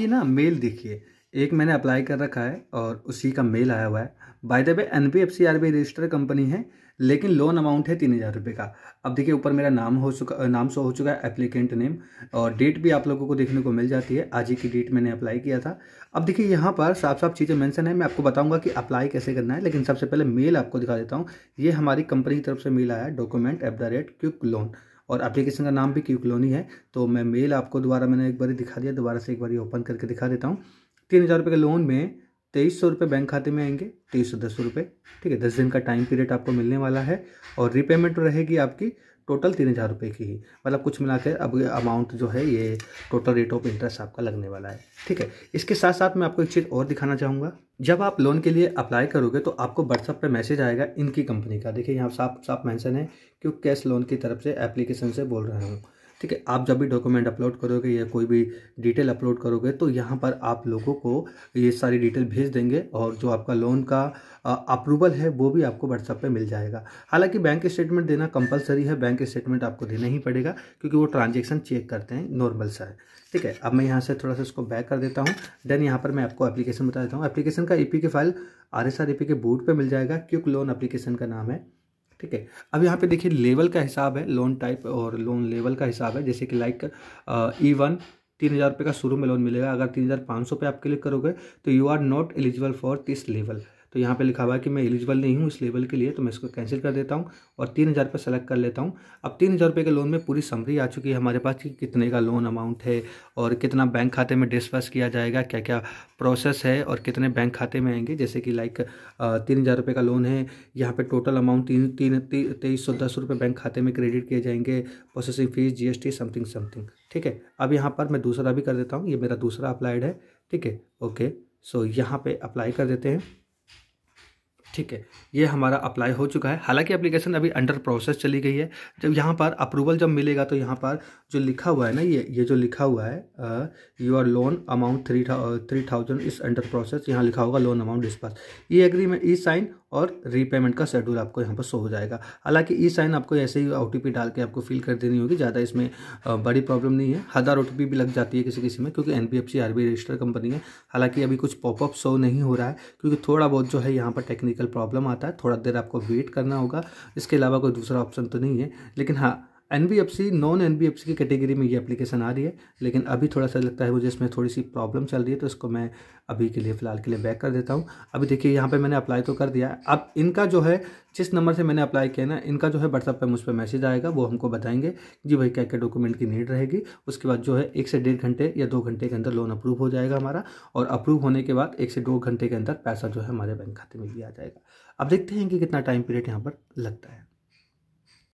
ये ना मेल देखिए एक मैंने अप्लाई कर रखा है और उसी का मेल आया हुआ है by the way N P F C R B register company है लेकिन लोन अमाउंट है तीन हज़ार रुपये का अब देखिए ऊपर मेरा नाम हो चुका नाम शो हो चुका है एप्लीकेंट नेम और डेट भी आप लोगों को देखने को मिल जाती है आज ही की डेट मैंने अप्लाई किया था अब देखिए यहाँ पर साफ साफ चीज़ें मेंशन है मैं आपको बताऊंगा कि अप्लाई कैसे करना है लेकिन सबसे पहले मेल आपको दिखा देता हूँ ये हमारी कंपनी की तरफ से मेल आया document at the rate quick loan और एप्लीकेशन का नाम भी क्यू है तो मैं मेल आपको दोबारा मैंने एक बार दिखा दिया दोबारा से एक बार ओपन करके दिखा देता हूँ तीन हज़ार रुपये के लोन में तेईस सौ रुपये बैंक खाते में आएंगे तेईस सौ दस सौ रुपये ठीक है दस दिन का टाइम पीरियड आपको मिलने वाला है और रीपेमेंट तो रहेगी आपकी टोटल तीन हज़ार रुपये की ही मतलब कुछ मिला के अब अमाउंट जो है ये टोटल रेट ऑफ इंटरेस्ट आपका लगने वाला है ठीक है इसके साथ साथ मैं आपको एक चीज़ और दिखाना चाहूँगा जब आप लोन के लिए अप्लाई करोगे तो आपको व्हाट्सअप पर मैसेज आएगा इनकी कंपनी का देखिए यहाँ साफ साफ मैंसन है कि कैश लोन की तरफ से एप्लीकेशन से बोल रहे हूँ ठीक है आप जब भी डॉक्यूमेंट अपलोड करोगे या कोई भी डिटेल अपलोड करोगे तो यहाँ पर आप लोगों को ये सारी डिटेल भेज देंगे और जो आपका लोन का अप्रूवल है वो भी आपको व्हाट्सअप पर मिल जाएगा हालांकि बैंक स्टेटमेंट देना कंपलसरी है बैंक स्टेटमेंट आपको देना ही पड़ेगा क्योंकि वो ट्रांजेक्शन चेक करते हैं नॉर्मल सा है ठीक है अब मैं यहाँ से थोड़ा सा इसको बैक कर देता हूँ देन यहाँ पर मैं आपको एप्लीकेशन बता देता हूँ एप्लीकेशन का ई e e के फाइल आर एस आर के बोर्ड पर मिल जाएगा क्यूक लोन एप्लीकेशन का नाम है ठीक है अब यहाँ पे देखिए लेवल का हिसाब है लोन टाइप और लोन लेवल का हिसाब है जैसे कि लाइक ई वन तीन हज़ार रुपये का शुरू में लोन मिलेगा अगर तीन हज़ार पाँच सौ पे आप क्लिक करोगे तो you are not eligible for this level तो यहाँ पे लिखा हुआ है कि मैं एलिजिबल नहीं हूँ इस लेवल के लिए तो मैं इसको कैंसिल कर देता हूँ और तीन हज़ार रुपये सेलेक्ट कर लेता हूँ अब तीन हज़ार रुपये के लोन में पूरी समरी आ चुकी है हमारे पास कि कितने का लोन अमाउंट है और कितना बैंक खाते में डिस्पर्स किया जाएगा क्या क्या प्रोसेस है और कितने बैंक खाते में आएंगे जैसे कि लाइक तीन हज़ार रुपये का लोन है यहाँ पर टोटल अमाउंट तीन तीन तेईस सौ दस रुपये बैंक खाते में क्रेडिट किए जाएंगे processing fees GST something something ठीक है अब यहाँ पर मैं दूसरा भी कर देता हूँ ये मेरा दूसरा अप्लाइड है ठीक है ओके सो यहाँ पर अप्लाई कर देते हैं ठीक है ये हमारा अप्लाई हो चुका है हालांकि एप्लीकेशन अभी अंडर प्रोसेस चली गई है जब यहाँ पर अप्रूवल जब मिलेगा तो यहाँ पर जो लिखा हुआ है ना ये ये जो लिखा हुआ है your loan amount three three thousand is under process यहाँ लिखा होगा loan amount disburse e agreement e sign और रीपेमेंट का शेड्यूल आपको यहाँ पर शो हो जाएगा हालांकि ई साइन आपको ऐसे ही ओ डाल के आपको फिल कर देनी होगी ज़्यादा इसमें बड़ी प्रॉब्लम नहीं है हज़ार ओ भी लग जाती है किसी किसी में क्योंकि एन बी रजिस्टर कंपनी है हालांकि अभी कुछ पॉपअप शो नहीं हो रहा है क्योंकि थोड़ा बहुत जो है यहाँ पर टेक्निकल प्रॉब्लम आता है थोड़ा देर आपको वेट करना होगा इसके अलावा कोई दूसरा ऑप्शन तो नहीं है लेकिन हाँ N B F C non N B F C की कैटेगरी में ये एप्लीकेशन आ रही है लेकिन अभी थोड़ा सा लगता है मुझे इसमें थोड़ी सी प्रॉब्लम चल रही है तो इसको मैं अभी के लिए फ़िलहाल के लिए बैक कर देता हूँ अभी देखिए यहाँ पे मैंने अप्लाई तो कर दिया है अब इनका जो है जिस नंबर से मैंने अप्लाई किया ना इनका जो है व्हाट्सअप पर मुझ पर मैसेज आएगा वो हमको बताएंगे जी भाई क्या क्या डॉक्यूमेंट की नीड रहेगी उसके बाद जो है एक से डेढ़ घंटे या दो घंटे के अंदर लोन अप्रूव हो जाएगा हमारा और अप्रूव होने के बाद एक से दो घंटे के अंदर पैसा जो है हमारे बैंक खाते में भी आ जाएगा अब देखते हैं कि कितना टाइम पीरियड यहाँ पर लगता है